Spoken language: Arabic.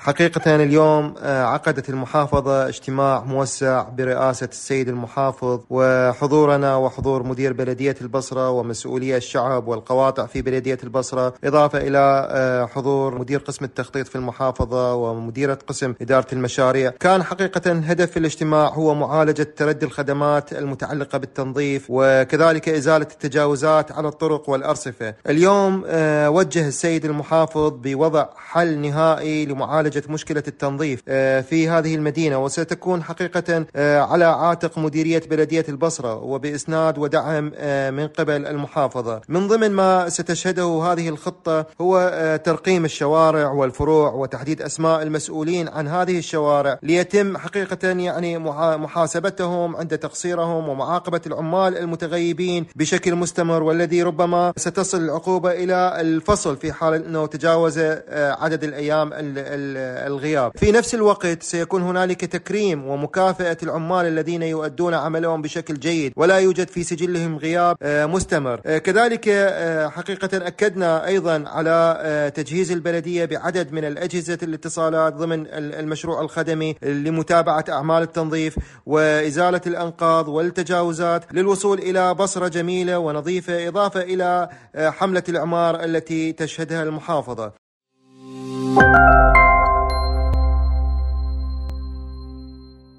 حقيقة اليوم آه، عقدت المحافظة اجتماع موسع برئاسة السيد المحافظ وحضورنا وحضور مدير بلدية البصرة ومسؤولية الشعب والقواطع في بلدية البصرة إضافة إلى آه، حضور مدير قسم التخطيط في المحافظة ومديرة قسم إدارة المشاريع كان حقيقة هدف الاجتماع هو معالجة تردي الخدمات المتعلقة بالتنظيف وكذلك إزالة التجاوزات على الطرق والأرصفة اليوم آه، وجه السيد المحافظ بوضع حل نهائي لمعالجة معالجة مشكلة التنظيف آه، في هذه المدينة وستكون حقيقة آه، على عاتق مديرية بلدية البصرة وبإسناد ودعم آه، من قبل المحافظة من ضمن ما ستشهده هذه الخطة هو ترقيم الشوارع والفروع وتحديد أسماء المسؤولين عن هذه الشوارع ليتم حقيقة يعني محاسبتهم عند تقصيرهم ومعاقبة العمال المتغيبين بشكل مستمر والذي ربما ستصل العقوبة إلى الفصل في حال أنه تجاوز عدد الأيام الغياب في نفس الوقت سيكون هنالك تكريم ومكافأة العمال الذين يؤدون عملهم بشكل جيد ولا يوجد في سجلهم غياب آه، مستمر آه، كذلك آه، حقيقة أكدنا أيضا على تجهيز البلدية بعدد من الأجهزة الاتصالات ضمن المشروع الخدمي لمتابعة أعمال التنظيف وإزالة الأنقاض والتجاوزات للوصول إلى بصرة جميلة ونظيفة إضافة إلى حملة الإعمار التي تشهدها المحافظة.